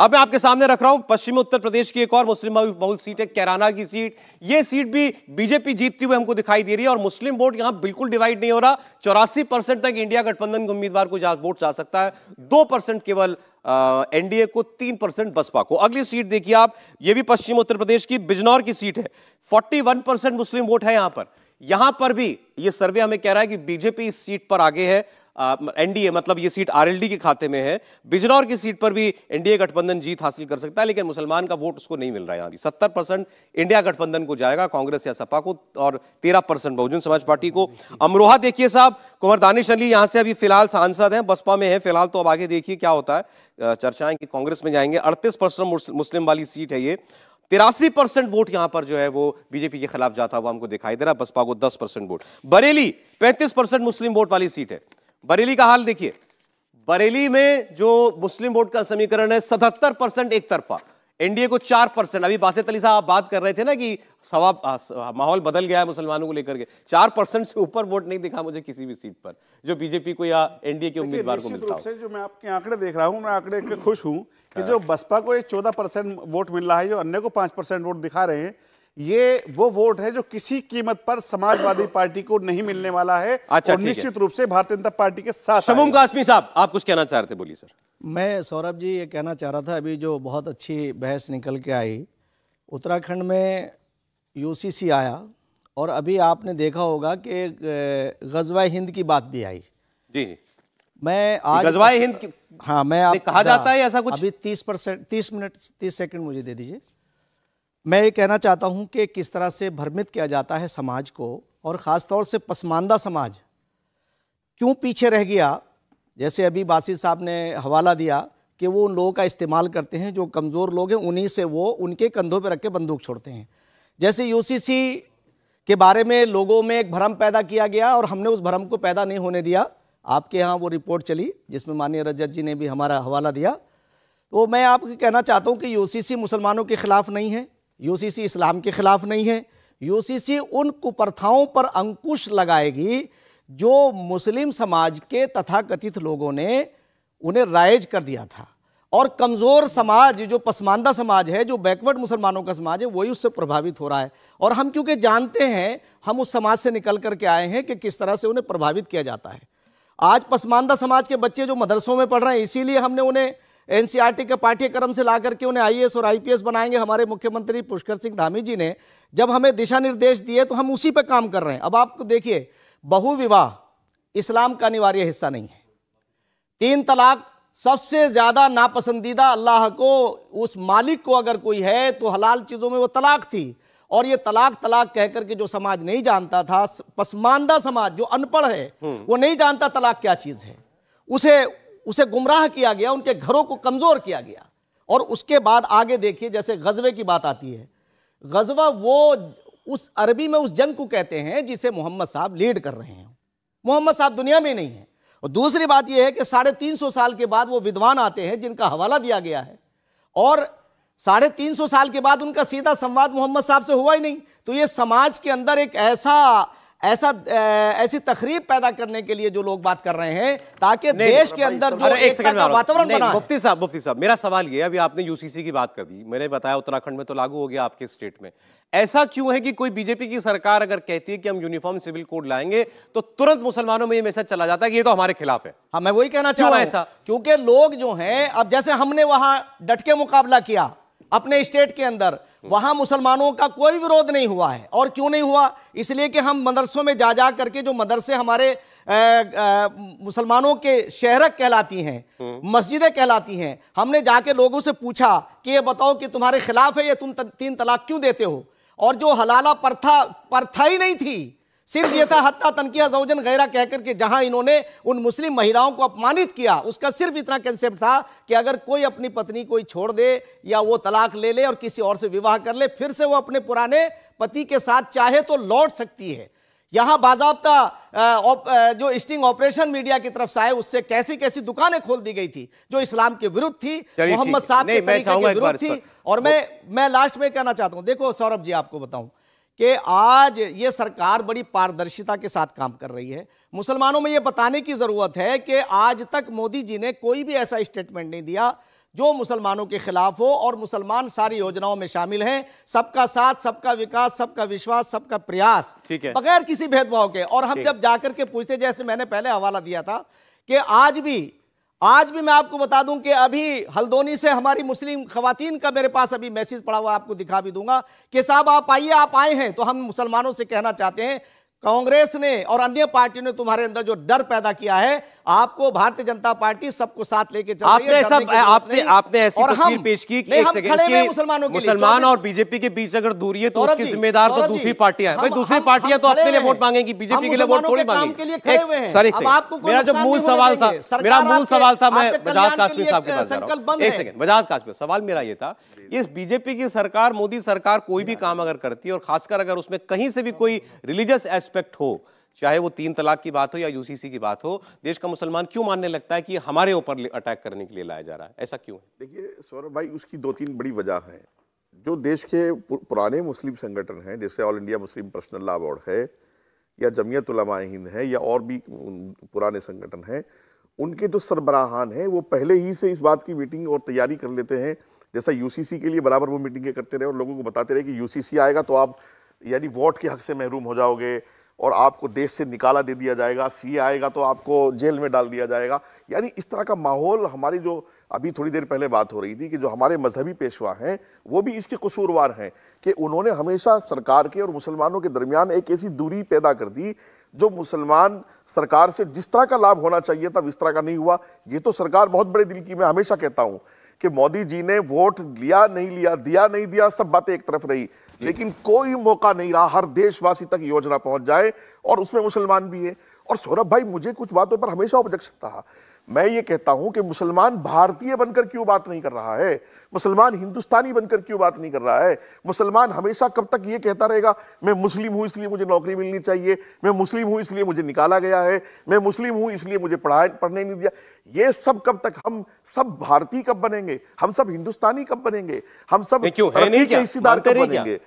अब मैं आपके सामने रख रहा हूं पश्चिमी उत्तर प्रदेश की एक और मुस्लिम बहुल सीट है कैराना की सीट ये सीट भी बीजेपी जीतती हुई हमको दिखाई दे रही है और मुस्लिम वोट यहां बिल्कुल डिवाइड नहीं हो रहा चौरासी परसेंट तक इंडिया गठबंधन के उम्मीदवार को वोट जा सकता है दो परसेंट केवल एनडीए को तीन परसेंट बसपा को अगली सीट देखिए आप यह भी पश्चिम उत्तर प्रदेश की बिजनौर की सीट है forty one percent Muslim vote है यहां पर यहां पर भी यह सर्वे हमें कह रहा है कि बीजेपी इस सीट पर आगे है एनडीए मतलब ये सीट आरएलडी के खाते में है बिजनौर की सीट पर भी एनडीए गठबंधन जीत हासिल कर सकता है लेकिन मुसलमान का वोट उसको नहीं मिल रहा है यहाँ सत्तर परसेंट इंडिया गठबंधन को जाएगा कांग्रेस या सपा को और तेरह परसेंट बहुजन समाज पार्टी को अमरोहा देखिए साहब कुंवर दानिश अली यहाँ से अभी फिलहाल सांसद हैं बसपा में है फिलहाल तो अब आगे देखिए क्या होता है चर्चाएं कि कांग्रेस में जाएंगे अड़तीस परसेंट मुस्लिम वाली सीट है ये तिरासी परसेंट वोट यहां पर जो है वो बीजेपी के खिलाफ जाता हुआ हमको दिखाई दे रहा है बसपा को दस परसेंट वोट बरेली पैंतीस परसेंट मुस्लिम वोट वाली सीट है बरेली का हाल देखिए बरेली में जो मुस्लिम वोट का समीकरण है सतहत्तर परसेंट एक तरफा एनडीए को चार परसेंट अभी बासित अली साहब बात कर रहे थे ना कि सवा माहौल बदल गया है मुसलमानों को लेकर के चार परसेंट से ऊपर वोट नहीं दिखा मुझे किसी भी सीट पर जो बीजेपी को या एनडीए के उम्मीदवार को मिलता से जो मैं आपके आंकड़े देख रहा हूँ मैं आंकड़े के खुश हूँ कि हाँ। जो बसपा को चौदह परसेंट वोट मिल रहा है जो अन्य को पांच परसेंट वोट दिखा रहे हैं ये वो वोट है जो किसी कीमत पर समाजवादी पार्टी को नहीं मिलने वाला है अच्छा, और निश्चित रूप से भारतीय जनता पार्टी के साथ शमुम कासमी साहब आप कुछ कहना चाह रहे थे बोलिए सर मैं सौरभ जी ये कहना चाह रहा था अभी जो बहुत अच्छी बहस निकल के आई उत्तराखंड में यूसीसी आया और अभी आपने देखा होगा कि गजवा हिंद की बात भी आई जी जी मैं आज गजवा हिंद हाँ मैं आप कहा जाता है ऐसा हाँ, कुछ अभी तीस परसेंट तीस मिनट तीस सेकंड मुझे दे दीजिए मैं ये कहना चाहता हूँ कि किस तरह से भ्रमित किया जाता है समाज को और ख़ास तौर से पसमानदा समाज क्यों पीछे रह गया जैसे अभी बासी साहब ने हवाला दिया कि वो उन लोगों का इस्तेमाल करते हैं जो कमज़ोर लोग हैं उन्हीं से वो उनके कंधों पर रख के बंदूक छोड़ते हैं जैसे यूसीसी के बारे में लोगों में एक भ्रम पैदा किया गया और हमने उस भ्रम को पैदा नहीं होने दिया आपके यहाँ वो रिपोर्ट चली जिसमें माननीय रजत जी ने भी हमारा हवाला दिया तो मैं आपको कहना चाहता हूँ कि यूसीसी मुसलमानों के ख़िलाफ़ नहीं है यूसीसी इस्लाम के ख़िलाफ़ नहीं है यूसीसी उन कुप्रथाओं पर अंकुश लगाएगी जो मुस्लिम समाज के तथाकथित लोगों ने उन्हें राइज कर दिया था और कमज़ोर समाज जो पसमानदा समाज है जो बैकवर्ड मुसलमानों का समाज है वही उससे प्रभावित हो रहा है और हम क्योंकि जानते हैं हम उस समाज से निकल करके आए हैं कि किस तरह से उन्हें प्रभावित किया जाता है आज पसमानदा समाज के बच्चे जो मदरसों में पढ़ रहे हैं इसीलिए हमने उन्हें एनसीईआरटी के पाठ्यक्रम से लाकर के उन्हें आईएएस और आईपीएस बनाएंगे हमारे मुख्यमंत्री पुष्कर सिंह धामी जी ने जब हमें दिशा निर्देश दिए तो हम उसी पर काम कर रहे हैं अब आपको देखिए बहुविवाह इस्लाम का अनिवार्य हिस्सा नहीं है तीन तलाक सबसे ज़्यादा नापसंदीदा अल्लाह को उस मालिक को अगर कोई है तो हलाल चीज़ों में वो तलाक थी और ये तलाक तलाक कहकर के जो समाज नहीं जानता था पसमानदा समाज जो अनपढ़ है हम्म। वो नहीं जानता तलाक क्या चीज़ है उसे उसे गुमराह किया गया उनके घरों को कमज़ोर किया गया और उसके बाद आगे देखिए जैसे गजबे की बात आती है गजबा वो उस अरबी में उस जंग को कहते हैं जिसे मोहम्मद साहब लीड कर रहे हैं मोहम्मद साहब दुनिया में नहीं है और दूसरी बात यह है कि साढ़े तीन सौ साल के बाद वो विद्वान आते हैं जिनका हवाला दिया गया है और साढ़े तीन सौ साल के बाद उनका सीधा संवाद मोहम्मद साहब से हुआ ही नहीं तो ये समाज के अंदर एक ऐसा ऐसा ऐसी तकरीब पैदा करने के लिए जो लोग बात कर रहे हैं ताकि देश के अंदर जो एक वातावरण बना मुफ्ती साहब मुफ्ती साहब मेरा सवाल ये अभी आपने यूसीसी की बात कर दी मैंने बताया उत्तराखंड में तो लागू हो गया आपके स्टेट में ऐसा क्यों है कि कोई बीजेपी की सरकार अगर कहती है कि हम यूनिफॉर्म सिविल कोड लाएंगे तो तुरंत मुसलमानों में ये मैसेज चला जाता है कि ये तो हमारे खिलाफ है हाँ मैं वही कहना चाहूंगा ऐसा क्योंकि लोग जो हैं अब जैसे हमने वहां डट के मुकाबला किया अपने स्टेट के अंदर वहां मुसलमानों का कोई विरोध नहीं हुआ है और क्यों नहीं हुआ इसलिए कि हम मदरसों में जा जा करके जो मदरसे हमारे मुसलमानों के शहरक कहलाती हैं हम्म। मस्जिदें कहलाती हैं हमने जाके लोगों से पूछा कि ये बताओ कि तुम्हारे खिलाफ है ये तुम तीन तलाक क्यों देते हो और जो हलाला प्रथा प्रथा ही नहीं थी सिर्फ ये था हत्या तनकिया जौजन गैरा कहकर के जहां इन्होंने उन मुस्लिम महिलाओं को अपमानित किया उसका सिर्फ इतना कंसेप्ट था कि अगर कोई अपनी पत्नी कोई छोड़ दे या वो तलाक ले ले और किसी और से विवाह कर ले फिर से वो अपने पुराने पति के साथ चाहे तो लौट सकती है यहां बाजाबता जो स्टिंग ऑपरेशन मीडिया की तरफ से आए उससे कैसी कैसी दुकानें खोल दी गई थी जो इस्लाम के विरुद्ध थी मोहम्मद साहब के विरुद्ध थी और मैं मैं लास्ट में कहना चाहता हूँ देखो सौरभ जी आपको बताऊं कि आज ये सरकार बड़ी पारदर्शिता के साथ काम कर रही है मुसलमानों में ये बताने की ज़रूरत है कि आज तक मोदी जी ने कोई भी ऐसा स्टेटमेंट नहीं दिया जो मुसलमानों के खिलाफ हो और मुसलमान सारी योजनाओं में शामिल हैं सबका साथ सबका विकास सबका विश्वास सबका प्रयास ठीक है बगैर किसी भेदभाव के और हम जब जाकर के पूछते जैसे मैंने पहले हवाला दिया था कि आज भी आज भी मैं आपको बता दूं कि अभी हल्दोनी से हमारी मुस्लिम खवतिन का मेरे पास अभी मैसेज पड़ा हुआ आपको दिखा भी दूंगा कि साहब आप आइए आप आए हैं तो हम मुसलमानों से कहना चाहते हैं कांग्रेस ने और अन्य पार्टियों ने तुम्हारे अंदर जो डर पैदा किया है आपको भारतीय जनता पार्टी सबको साथ लेके चल आपने रही सब, आपने आपने ऐसी तस्वीर पेश की कि एक सेकंड कि मुसलमानों मुसलमान और बीजेपी के बीच अगर दूरी है तो उसकी जिम्मेदार तो दूसरी पार्टियां हैं भाई दूसरी पार्टियां तो अपने लिए वोट मांगेंगी बीजेपी के लिए वोट थोड़ी मांगेंगी मेरा जो मूल सवाल था मेरा मूल सवाल था मैं बजाज काश्मीर साहब के पास एक सेकंड बजाज काश्मीर सवाल मेरा ये था इस बीजेपी की सरकार मोदी सरकार कोई भी हाँ। काम अगर करती है और खासकर अगर उसमें कहीं से भी कोई रिलीजियस एस्पेक्ट हो चाहे वो तीन तलाक की बात हो या यूसीसी की बात हो देश का मुसलमान क्यों मानने लगता है कि हमारे ऊपर अटैक करने के लिए लाया जा रहा है ऐसा क्यों है देखिए सौरभ भाई उसकी दो तीन बड़ी वजह है जो देश के पुराने मुस्लिम संगठन हैं जैसे all India Muslim personal law board है या जमीयत हिंद है या और भी पुराने संगठन हैं उनके जो तो सरबराहान हैं वो पहले ही से इस बात की मीटिंग और तैयारी कर लेते हैं जैसा यूसीसी के लिए बराबर वो मीटिंगें करते रहे और लोगों को बताते रहे कि यूसीसी आएगा तो आप यानी वोट के हक से महरूम हो जाओगे और आपको देश से निकाला दे दिया जाएगा सी आएगा तो आपको जेल में डाल दिया जाएगा यानी इस तरह का माहौल हमारी जो अभी थोड़ी देर पहले बात हो रही थी कि जो हमारे मजहबी पेशवा हैं वो भी इसके कसूरवार हैं कि उन्होंने हमेशा सरकार के और मुसलमानों के दरमियान एक ऐसी दूरी पैदा कर दी जो मुसलमान सरकार से जिस तरह का लाभ होना चाहिए था इस तरह का नहीं हुआ ये तो सरकार बहुत बड़े दिल की मैं हमेशा कहता हूँ कि मोदी जी ने वोट लिया नहीं लिया दिया नहीं दिया सब बातें एक तरफ रही लेकिन कोई मौका नहीं रहा हर देशवासी तक योजना पहुंच जाए और उसमें मुसलमान भी है और सौरभ भाई मुझे कुछ बातों पर हमेशा ऑब्जेक्शन रहा मैं ये कहता हूं कि मुसलमान भारतीय बनकर क्यों बात नहीं कर रहा है मुसलमान हिंदुस्तानी बनकर क्यों बात नहीं कर रहा है मुसलमान हमेशा कब तक ये कहता रहेगा मैं मुस्लिम हूं इसलिए मुझे नौकरी मिलनी चाहिए मैं मुस्लिम हूं इसलिए मुझे निकाला गया है मैं मुस्लिम हूं इसलिए मुझे पढ़ा पढ़ने नहीं दिया ये सब कब तक हम सब भारतीय कब बनेंगे हम सब हिंदुस्तानी कब बनेंगे हम सब हिस्सेदार कब बनेंगे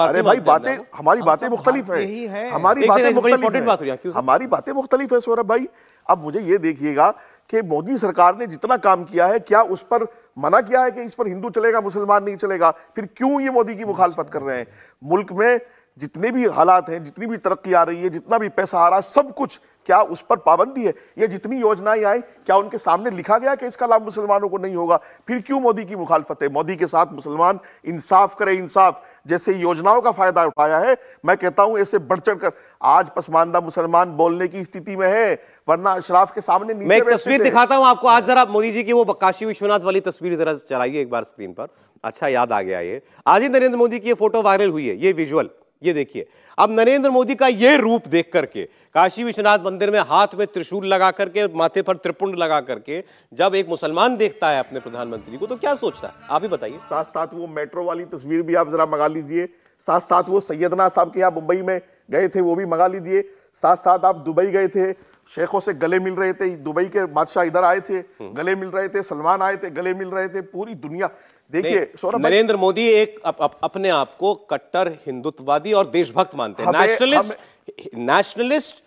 अरे भाई बातें हमारी बातें मुख्तलिफ है हमारी बातें हमारी बातें मुख्तलिफ है सौरभ भाई अब मुझे ये देखिएगा कि मोदी सरकार ने जितना काम किया है क्या उस पर मना किया है कि इस पर हिंदू चलेगा मुसलमान नहीं चलेगा फिर क्यों ये मोदी की मुखालफत कर रहे हैं मुल्क में जितने भी हालात हैं जितनी भी तरक्की आ रही है जितना भी पैसा आ रहा है सब कुछ क्या उस पर पाबंदी है या जितनी योजनाएं आई क्या उनके सामने लिखा गया कि इसका लाभ मुसलमानों को नहीं होगा फिर क्यों मोदी की मुखालफत है मोदी के साथ मुसलमान इंसाफ करे इंसाफ जैसे योजनाओं का फायदा उठाया है मैं कहता हूं ऐसे बढ़ चढ़ कर आज पसमानदा मुसलमान बोलने की स्थिति में है वरना अशराफ के सामने मैं एक तस्वीर दिखाता हूँ आपको आज जरा मोदी जी की वो काशी विश्वनाथ वाली तस्वीर जरा चलाइए एक बार स्क्रीन पर अच्छा याद आ गया ये आज ही नरेंद्र मोदी की ये फोटो वायरल हुई है ये विजुअल ये देखिए अब नरेंद्र मोदी का ये रूप देख करके काशी विश्वनाथ मंदिर में हाथ में त्रिशूल लगा करके माथे पर त्रिपुंड लगा करके जब एक मुसलमान देखता है अपने प्रधानमंत्री को तो क्या सोचता है आप ही बताइए साथ साथ वो मेट्रो वाली तस्वीर भी आप जरा मंगा लीजिए साथ साथ वो सैयदना साहब के यहाँ मुंबई में गए थे वो भी मंगा लीजिए साथ साथ आप दुबई गए थे शेखों से गले मिल रहे थे दुबई के बादशाह इधर आए थे हम्म। गले मिल रहे थे सलमान आए थे गले मिल रहे थे पूरी दुनिया देखिए नरेंद्र मोदी एक अप, अप, अपने आप को कट्टर हिंदुत्ववादी और देशभक्त मानते हैं नेशनलिस्ट नेशनलिस्ट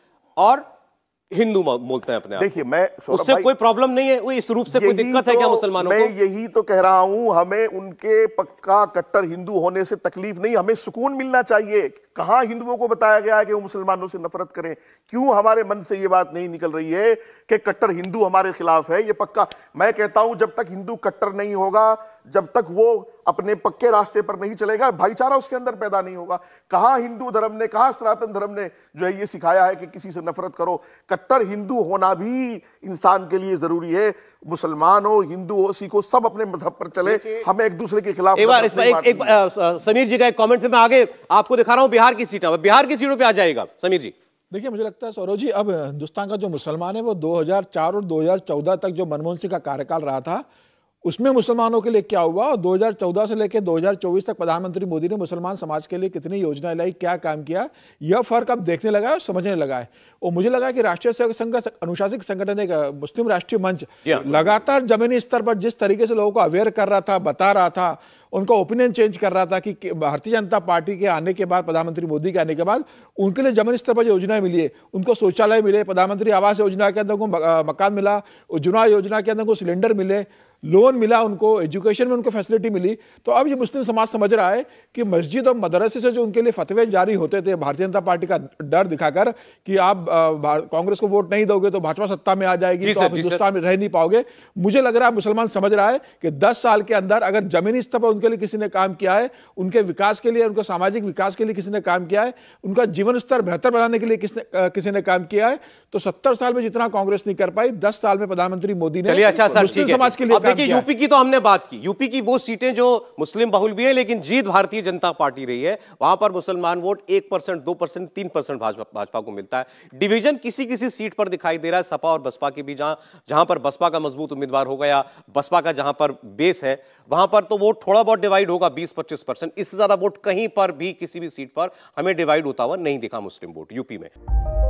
और हिंदू बोलते हैं अपने देखिए मैं उससे कोई प्रॉब्लम नहीं है वो इस रूप से कोई दिक्कत तो, है क्या तो- मुसलमानों मैं को यही तो कह रहा हूं हमें उनके पक्का कट्टर हिंदू होने से तकलीफ नहीं हमें सुकून मिलना चाहिए कहा हिंदुओं को बताया गया है कि वो मुसलमानों से नफरत करें क्यों हमारे मन से ये बात नहीं निकल रही है कि कट्टर हिंदू हमारे खिलाफ है ये पक्का मैं कहता हूं जब तक हिंदू कट्टर नहीं होगा जब तक वो अपने पक्के रास्ते पर नहीं चलेगा भाईचारा उसके अंदर पैदा नहीं होगा कहा हिंदू धर्म ने कहा सनातन धर्म ने जो है ये सिखाया है कि किसी से नफरत करो कट्टर हिंदू होना भी इंसान के लिए जरूरी है मुसलमान हो हिंदू हो सिख हो सब अपने मजहब पर चले हमें एक दूसरे के खिलाफ एक बार एक, एक समीर जी का एक कमेंट पे मैं आगे आपको दिखा रहा हूँ बिहार की सीट बिहार की सीटों पे आ जाएगा समीर जी देखिए मुझे लगता है सौरभ जी अब हिंदुस्तान का जो मुसलमान है वो 2004 और 2014 तक जो मनमोहन सिंह का कार्यकाल रहा था उसमें मुसलमानों के लिए क्या हुआ और 2014 से लेकर 2024 तक प्रधानमंत्री मोदी ने मुसलमान समाज के लिए कितनी योजनाएं लाई क्या काम किया यह फर्क अब देखने लगा और समझने लगा है और मुझे लगा कि राष्ट्रीय सेवक संघ अनुशासित संगठन एक मुस्लिम राष्ट्रीय मंच लगातार जमीनी स्तर पर जिस तरीके से लोगों को अवेयर कर रहा था बता रहा था उनका ओपिनियन चेंज कर रहा था कि भारतीय जनता पार्टी के आने के बाद प्रधानमंत्री मोदी के आने के बाद उनके लिए जमीन स्तर पर योजनाएं मिली है उनको शौचालय मिले प्रधानमंत्री आवास योजना के अंदर उनको मकान मिला उज्ज्वला योजना के अंदर उनको सिलेंडर मिले लोन मिला उनको एजुकेशन में उनको फैसिलिटी मिली तो अब ये मुस्लिम समाज समझ रहा है कि मस्जिद और मदरसे से जो उनके लिए फतवे जारी होते थे भारतीय जनता पार्टी का डर दिखाकर कि आप कांग्रेस को वोट नहीं दोगे तो भाजपा सत्ता में आ जाएगी तो आप हिंदुस्तान में रह नहीं पाओगे मुझे लग रहा है मुसलमान समझ रहा है कि दस साल के अंदर अगर जमीनी स्तर पर उनके लिए किसी ने काम किया है उनके विकास के लिए उनके सामाजिक विकास के लिए किसी ने काम किया है उनका जीवन स्तर बेहतर बनाने के लिए किसने किसी ने काम किया है तो सत्तर साल में जितना कांग्रेस नहीं कर पाई दस साल में प्रधानमंत्री मोदी ने अच्छा, मुस्लिम समाज के लिए देखिए यूपी की तो हमने बात की यूपी की वो सीटें जो मुस्लिम बहुल भी है लेकिन जीत भारतीय जनता पार्टी रही है वहां पर मुसलमान वोट एक परसेंट दो परसेंट तीन परसेंट भाजपा को मिलता है डिवीजन किसी किसी सीट पर दिखाई दे रहा है सपा और बसपा के भी जहां जहां पर बसपा का मजबूत उम्मीदवार होगा या बसपा का जहां पर बेस है वहां पर तो वोट थोड़ा बहुत डिवाइड होगा बीस पच्चीस परसेंट इससे ज्यादा वोट कहीं पर भी किसी भी सीट पर हमें डिवाइड होता हुआ नहीं दिखा मुस्लिम वोट यूपी में